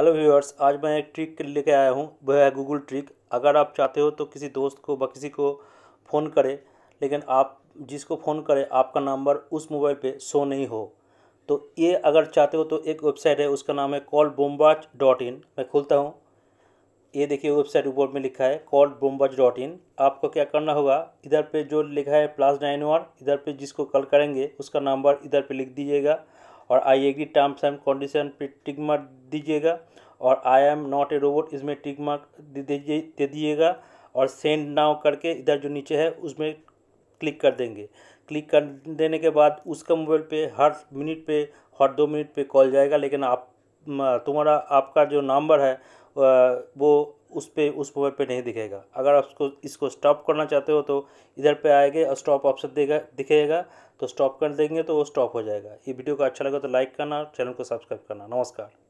hello viewers आज मैं एक ट्रिक लेके आया हूँ वह है गूगल ट्रिक अगर आप चाहते हो तो किसी दोस्त को व किसी को फ़ोन करें लेकिन आप जिसको फ़ोन करें आपका नंबर उस मोबाइल पे शो नहीं हो तो ये अगर चाहते हो तो एक वेबसाइट है उसका नाम है कॉल बोम्बाज डॉट इन मैं खोलता हूँ ये देखिए वेबसाइट ऊपर में लिखा है कॉल बोम्बाज डॉट इन आपको क्या करना होगा इधर पे जो लिखा है प्लस नाइन वन इधर पे जिसको कॉल करेंगे उसका नंबर इधर पे लिख दीजिएगा और I agree terms and condition पे टिक मार्क दीजिएगा और I am not a robot इसमें टिक मार्क दे दिएगा और सेंड नाउ करके इधर जो नीचे है उसमें क्लिक कर देंगे क्लिक कर देने के बाद उसका मोबाइल पे हर मिनट पे हर दो मिनट पे कॉल जाएगा लेकिन आप तुम्हारा आपका जो नंबर है वो उस पर उस मोबाइल पे नहीं दिखेगा अगर आप उसको इसको स्टॉप करना चाहते हो तो इधर पे आएंगे और स्टॉप ऑप्शन देगा दिखेगा तो स्टॉप कर देंगे तो वो स्टॉप हो जाएगा ये वीडियो को अच्छा लगा तो लाइक करना चैनल को सब्सक्राइब करना नमस्कार